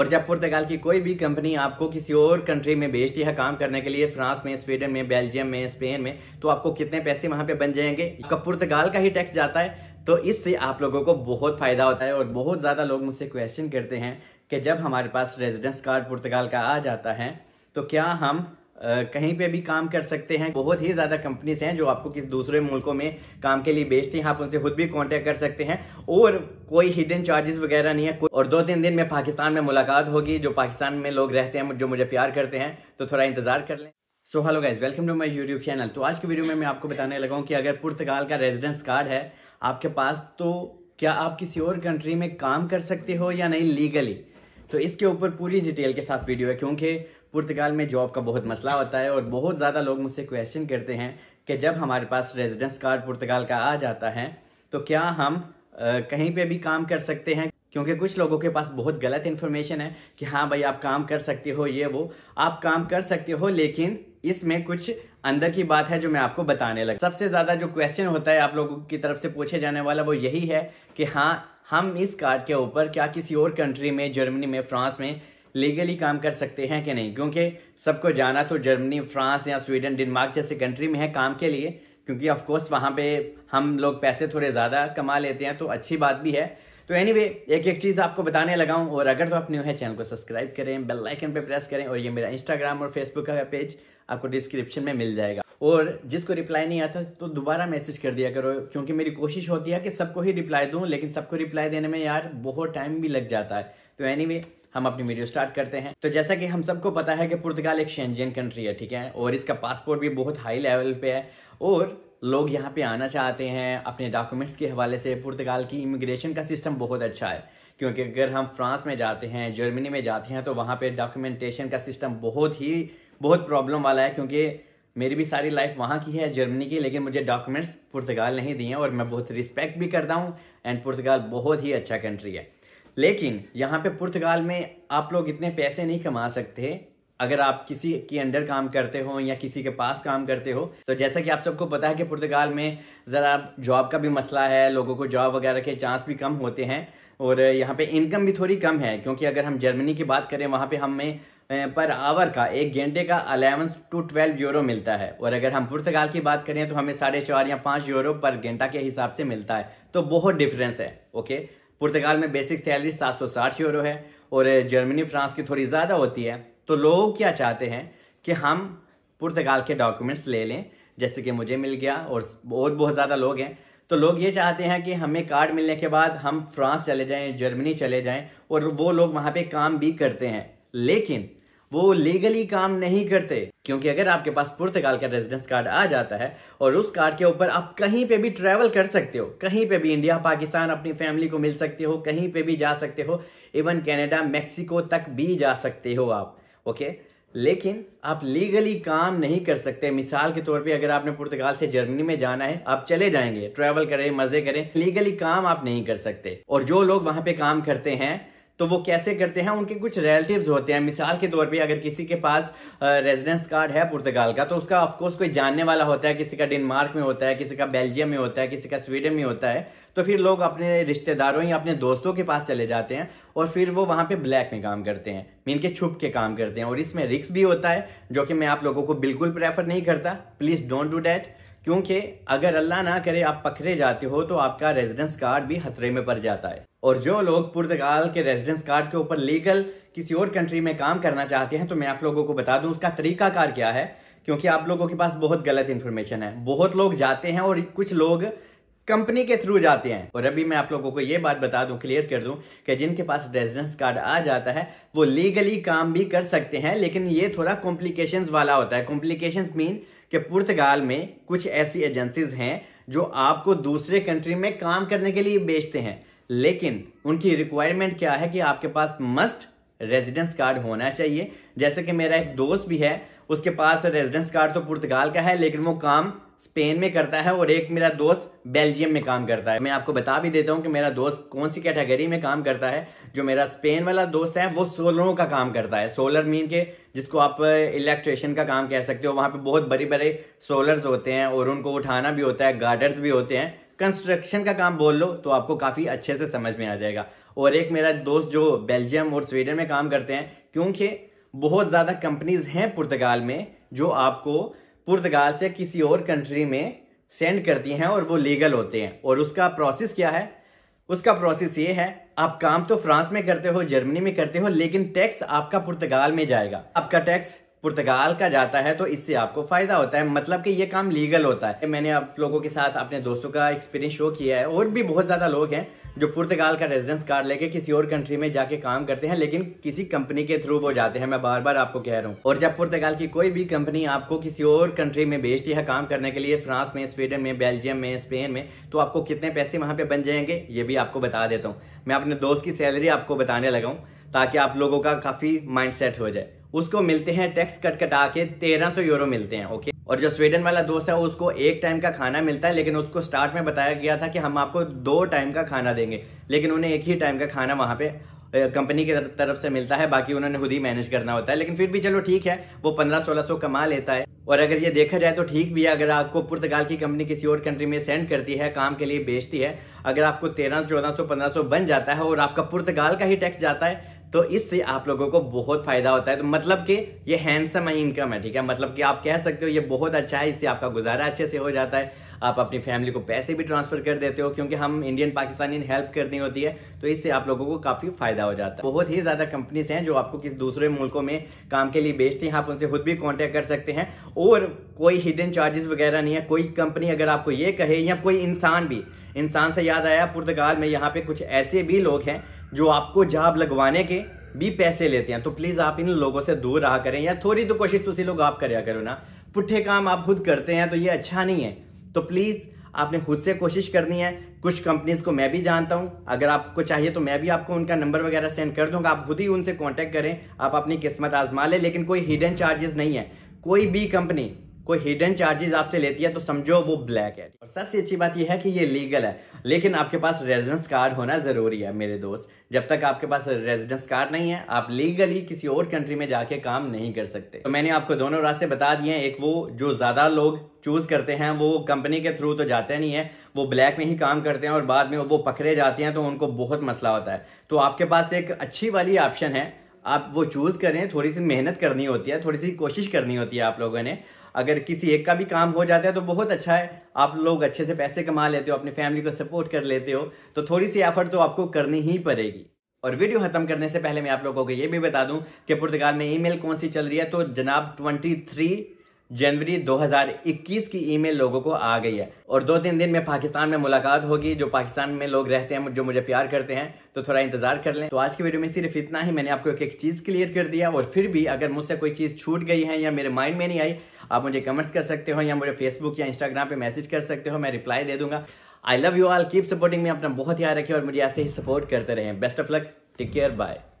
और जब पुर्तगाल की कोई भी कंपनी आपको किसी और कंट्री में भेजती है काम करने के लिए फ्रांस में स्वीडन में बेल्जियम में स्पेन में तो आपको कितने पैसे वहां पे बन जाएंगे आपका पुर्तगाल का ही टैक्स जाता है तो इससे आप लोगों को बहुत फायदा होता है और बहुत ज़्यादा लोग मुझसे क्वेश्चन करते हैं कि जब हमारे पास रेजिडेंस कार्ड पुर्तगाल का आ जाता है तो क्या हम कहीं पे भी काम कर सकते हैं बहुत ही ज़्यादा कंपनीज हैं जो आपको किसी दूसरे मुल्कों में काम के लिए बेचती हैं आप उनसे खुद भी कांटेक्ट कर सकते हैं और कोई हिडन चार्जेस वगैरह नहीं है और दो तीन दिन में पाकिस्तान में मुलाकात होगी जो पाकिस्तान में लोग रहते हैं जो मुझे प्यार करते हैं तो थोड़ा इंतज़ार कर लें so hello guys welcome to my YouTube channel तो आज की वीडियो में मैं आपको बताने लगा हूँ कि अगर पुर्तगाल का रेजिडेंस कार्ड है आपके पास तो क्या आप किसी और कंट्री में काम कर सकते हो या नहीं लीगली तो इसके ऊपर पूरी डिटेल के साथ वीडियो है क्योंकि पुर्तगाल में जॉब का बहुत मसला होता है और बहुत ज़्यादा लोग मुझसे क्वेश्चन करते हैं कि जब हमारे पास रेजिडेंस कार्ड पुर्तगाल का आ जाता है तो क्या हम आ, कहीं पे भी काम कर सकते हैं क्योंकि कुछ लोगों के पास बहुत गलत इन्फॉर्मेशन है कि हाँ भाई आप काम कर सकते हो ये वो आप काम कर सकते हो लेकिन इसमें कुछ अंदर की बात है जो मैं आपको बताने लगा सबसे ज़्यादा जो क्वेश्चन होता है आप लोगों की तरफ से पूछे जाने वाला वो यही है कि हाँ हम इस कार्ड के ऊपर क्या किसी और कंट्री में जर्मनी में फ्रांस में लीगली काम कर सकते हैं कि नहीं क्योंकि सबको जाना तो जर्मनी फ्रांस या स्वीडन डेनमार्क जैसे कंट्री में है काम के लिए क्योंकि ऑफकोर्स वहाँ पे हम लोग पैसे थोड़े ज़्यादा कमा लेते हैं तो अच्छी बात भी है तो एनीवे anyway, एक एक चीज़ आपको बताने लगा हूँ और अगर तो आप न्यू है चैनल को सब्सक्राइब करें बेल आइकन पे प्रेस करें और ये मेरा इंस्टाग्राम और फेसबुक का पेज आपको डिस्क्रिप्शन में मिल जाएगा और जिसको रिप्लाई नहीं आता तो दोबारा मैसेज कर दिया करो क्योंकि मेरी कोशिश होती है कि सबको ही रिप्लाई दूँ लेकिन सबको रिप्लाई देने में यार बहुत टाइम भी लग जाता है तो एनी anyway, हम अपनी वीडियो स्टार्ट करते हैं तो जैसा कि हम सबको पता है कि पुर्तगाल एक शेंजियन कंट्री है ठीक है और इसका पासपोर्ट भी बहुत हाई लेवल पे है और लोग यहाँ पे आना चाहते हैं अपने डॉक्यूमेंट्स के हवाले से पुर्तगाल की इमिग्रेशन का सिस्टम बहुत अच्छा है क्योंकि अगर हम फ्रांस में जाते हैं जर्मनी में जाते हैं तो वहाँ पे डॉक्यूमेंटेशन का सिस्टम बहुत ही बहुत प्रॉब्लम वाला है क्योंकि मेरी भी सारी लाइफ वहाँ की है जर्मनी की लेकिन मुझे डॉक्यूमेंट्स पुर्तगाल नहीं दिए हैं और मैं बहुत रिस्पेक्ट भी करता हूँ एंड पुर्तगाल बहुत ही अच्छा कंट्री है लेकिन यहाँ पे पुर्तगाल में आप लोग इतने पैसे नहीं कमा सकते अगर आप किसी के अंडर काम करते हो या किसी के पास काम करते हो तो जैसा कि आप सबको पता है कि पुर्तगाल में ज़रा जॉब का भी मसला है लोगों को जॉब वगैरह के चांस भी कम होते हैं और यहाँ पे इनकम भी थोड़ी कम है क्योंकि अगर हम जर्मनी की बात करें वहाँ पे हमें पर आवर का एक घंटे का अलेवन टू ट्वेल्व यूरो मिलता है और अगर हम पुर्तगाल की बात करें तो हमें साढ़े चार या पाँच यूरो पर घंटा के हिसाब से मिलता है तो बहुत डिफरेंस है ओके पुर्तगाल में बेसिक सैलरी सात सौ साठ यूरो है और जर्मनी फ्रांस की थोड़ी ज़्यादा होती है तो लोग क्या चाहते हैं कि हम पुर्तगाल के डॉक्यूमेंट्स ले लें जैसे कि मुझे मिल गया और बहुत बहुत ज़्यादा लोग हैं तो लोग ये चाहते हैं कि हमें कार्ड मिलने के बाद हम फ्रांस चले जाएँ जर्मनी चले जाएँ और वो लोग वहाँ पर काम भी करते हैं लेकिन वो लीगली काम नहीं करते क्योंकि अगर आपके पास पुर्तगाल का रेजिडेंस कार्ड आ जाता है और उस कार्ड के ऊपर आप कहीं पे भी ट्रैवल कर सकते हो कहीं पे भी इंडिया पाकिस्तान अपनी फैमिली को मिल सकते हो कहीं पे भी जा सकते हो इवन कनाडा मैक्सिको तक भी जा सकते हो आप ओके लेकिन आप लीगली काम नहीं कर सकते मिसाल के तौर पे अगर आपने पुर्तगाल से जर्मनी में जाना है आप चले जाएंगे ट्रैवल करें मजे करें लीगली काम आप नहीं कर सकते और जो लोग वहां पे काम करते हैं तो वो कैसे करते हैं उनके कुछ रिलेटिव्स होते हैं मिसाल के तौर पे अगर किसी के पास रेजिडेंस कार्ड है पुर्तगाल का तो उसका ऑफकोर्स कोई जानने वाला होता है किसी का डेनमार्क में होता है किसी का बेल्जियम में होता है किसी का स्वीडन में होता है तो फिर लोग अपने रिश्तेदारों या अपने दोस्तों के पास चले जाते हैं और फिर वो वहाँ पे ब्लैक में काम करते हैं मीन के छुप के काम करते हैं और इसमें रिक्स भी होता है जो कि मैं आप लोगों को बिल्कुल प्रेफर नहीं करता प्लीज़ डोंट डू डैट क्योंकि अगर अल्लाह ना करे आप पकड़े जाते हो तो आपका रेजिडेंस कार्ड भी खतरे में पड़ जाता है और जो लोग पुर्तगाल के रेजिडेंस कार्ड के ऊपर लीगल किसी और कंट्री में काम करना चाहते हैं तो मैं आप लोगों को बता दूं उसका तरीकाकार क्या है क्योंकि आप लोगों के पास बहुत गलत इन्फॉर्मेशन है बहुत लोग जाते हैं और कुछ लोग कंपनी के थ्रू जाते हैं और अभी मैं आप लोगों को ये बात बता दूं क्लियर कर दूं कि जिनके पास रेजिडेंस कार्ड आ जाता है वो लीगली काम भी कर सकते हैं लेकिन ये थोड़ा कॉम्प्लिकेशंस वाला होता है कॉम्प्लिकेशंस मीन कि पुर्तगाल में कुछ ऐसी एजेंसीज हैं जो आपको दूसरे कंट्री में काम करने के लिए बेचते हैं लेकिन उनकी रिक्वायरमेंट क्या है कि आपके पास मस्ट रेजिडेंस कार्ड होना चाहिए जैसे कि मेरा एक दोस्त भी है उसके पास रेजिडेंस कार्ड तो पुर्तगाल का है लेकिन वो काम स्पेन में करता है और एक मेरा दोस्त बेल्जियम में काम करता है मैं आपको बता भी देता हूँ कि मेरा दोस्त कौन सी कैटेगरी में काम करता है जो मेरा स्पेन वाला दोस्त है वो सोलरों का काम करता है सोलर मीन के जिसको आप इलेक्ट्रिशियन का काम कह सकते हो वहाँ पे बहुत बड़े बड़े सोलर्स होते हैं और उनको उठाना भी होता है गार्डर्स भी होते हैं कंस्ट्रक्शन का काम बोल लो तो आपको काफ़ी अच्छे से समझ में आ जाएगा और एक मेरा दोस्त जो बेल्जियम और स्वीडन में काम करते हैं क्योंकि बहुत ज़्यादा कंपनीज हैं पुर्तगाल में जो आपको पुर्तगाल से किसी और कंट्री में सेंड करती हैं और वो लीगल होते हैं और उसका प्रोसेस क्या है उसका प्रोसेस ये है आप काम तो फ्रांस में करते हो जर्मनी में करते हो लेकिन टैक्स आपका पुर्तगाल में जाएगा आपका टैक्स पुर्तगाल का जाता है तो इससे आपको फ़ायदा होता है मतलब कि ये काम लीगल होता है मैंने आप लोगों के साथ अपने दोस्तों का एक्सपीरियंस शो किया है और भी बहुत ज़्यादा लोग हैं जो पुर्तगाल का रेजिडेंस कार्ड लेके किसी और कंट्री में जाके काम करते हैं लेकिन किसी कंपनी के थ्रू वो जाते हैं मैं बार बार आपको कह रहा हूँ और जब पुर्तगाल की कोई भी कंपनी आपको किसी और कंट्री में भेजती है काम करने के लिए फ्रांस में स्वीडन में बेल्जियम में स्पेन में तो आपको कितने पैसे वहां पे बन जाएंगे ये भी आपको बता देता हूँ मैं अपने दोस्त की सैलरी आपको बताने लगा हूँ ताकि आप लोगों का काफ़ी माइंड हो जाए उसको मिलते हैं टैक्स कट कटा के तेरह सौ यूरो मिलते हैं ओके और जो स्वीडन वाला दोस्त है उसको एक टाइम का खाना मिलता है लेकिन उसको स्टार्ट में बताया गया था कि हम आपको दो टाइम का खाना देंगे लेकिन उन्हें एक ही टाइम का खाना वहाँ पे कंपनी की तरफ से मिलता है बाकी उन्होंने खुद ही मैनेज करना होता है लेकिन फिर भी चलो ठीक है वो पंद्रह सोलह सौ कमा लेता है और अगर ये देखा जाए तो ठीक भी है अगर आपको पुर्तगाल की कंपनी किसी और कंट्री में सेंड करती है काम के लिए बेचती है अगर आपको तेरह चौदह सौ पंद्रह सौ बन जाता है और आपका पुर्तगाल का ही टैक्स जाता है तो इससे आप लोगों को बहुत फायदा होता है तो मतलब कि ये हैंडसम इनकम है ठीक है मतलब कि आप कह सकते हो ये बहुत अच्छा है इससे आपका गुजारा अच्छे से हो जाता है आप अपनी फैमिली को पैसे भी ट्रांसफर कर देते हो क्योंकि हम इंडियन पाकिस्तानी हेल्प करनी होती है तो इससे आप लोगों को काफी फायदा हो जाता है बहुत ही ज्यादा कंपनीज हैं जो आपको किसी दूसरे मुल्कों में काम के लिए बेचती हैं आप उनसे खुद भी कॉन्टेक्ट कर सकते हैं और कोई हिडन चार्जेस वगैरह नहीं है कोई कंपनी अगर आपको ये कहे या कोई इंसान भी इंसान से याद आया पुर्तगाल में यहाँ पे कुछ ऐसे भी लोग हैं जो आपको जाब लगवाने के भी पैसे लेते हैं तो प्लीज़ आप इन लोगों से दूर रहा करें या थोड़ी तो कोशिश तुम तो लोग आप करो ना पुठे काम आप खुद करते हैं तो ये अच्छा नहीं है तो प्लीज़ आपने खुद से कोशिश करनी है कुछ कंपनीज को मैं भी जानता हूं अगर आपको चाहिए तो मैं भी आपको उनका नंबर वगैरह सेंड कर दूंगा आप खुद ही उनसे कॉन्टेक्ट करें आप अपनी किस्मत आजमा लें लेकिन कोई हिडन चार्जेस नहीं है कोई भी कंपनी कोई हिडन चार्जेस आपसे लेती है तो समझो वो ब्लैक है और सबसे अच्छी बात यह है कि ये लीगल है लेकिन आपके पास रेजिडेंस कार्ड होना ज़रूरी है मेरे दोस्त जब तक आपके पास रेजिडेंस कार्ड नहीं है आप लीगली किसी और कंट्री में जाके काम नहीं कर सकते तो मैंने आपको दोनों रास्ते बता दिए हैं एक वो जो ज़्यादा लोग चूज़ करते हैं वो कंपनी के थ्रू तो जाते नहीं है वो ब्लैक में ही काम करते हैं और बाद में वो पकड़े जाते हैं तो उनको बहुत मसला होता है तो आपके पास एक अच्छी वाली ऑप्शन है आप वो चूज़ करें थोड़ी सी मेहनत करनी होती है थोड़ी सी कोशिश करनी होती है आप लोगों ने अगर किसी एक का भी काम हो जाता है तो बहुत अच्छा है आप लोग अच्छे से पैसे कमा लेते हो अपनी फैमिली को सपोर्ट कर लेते हो तो थोड़ी सी एफर्ट तो आपको करनी ही पड़ेगी और वीडियो खत्म करने से पहले मैं आप लोगों को ये भी बता दूं कि पुर्तगाल में ईमेल कौन सी चल रही है तो जनाब 23 जनवरी 2021 की ईमेल लोगों को आ गई है और दो तीन दिन में पाकिस्तान में मुलाकात होगी जो पाकिस्तान में लोग रहते हैं जो मुझे प्यार करते हैं तो थोड़ा इंतजार कर लें तो आज की वीडियो में सिर्फ इतना ही मैंने आपको एक एक चीज़ क्लियर कर दिया और फिर भी अगर मुझसे कोई चीज़ छूट गई है या मेरे माइंड में नहीं आई आप मुझे कमेंट्स कर सकते हो या मुझे फेसबुक या इंस्टाग्राम पे मैसेज कर सकते हो मैं रिप्लाई दे दूंगा I love you all keep supporting में अपना बहुत याद रखिए और मुझे ऐसे ही सपोर्ट करते रहें best of luck take care bye